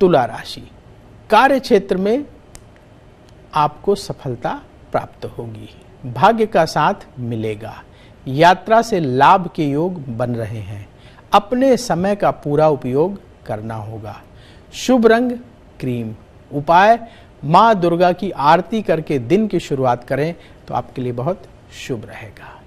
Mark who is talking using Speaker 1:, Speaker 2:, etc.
Speaker 1: तुला राशि कार्य क्षेत्र में आपको सफलता प्राप्त होगी भाग्य का साथ मिलेगा यात्रा से लाभ के योग बन रहे हैं अपने समय का पूरा उपयोग करना होगा शुभ रंग क्रीम उपाय माँ दुर्गा की आरती करके दिन की शुरुआत करें तो आपके लिए बहुत शुभ रहेगा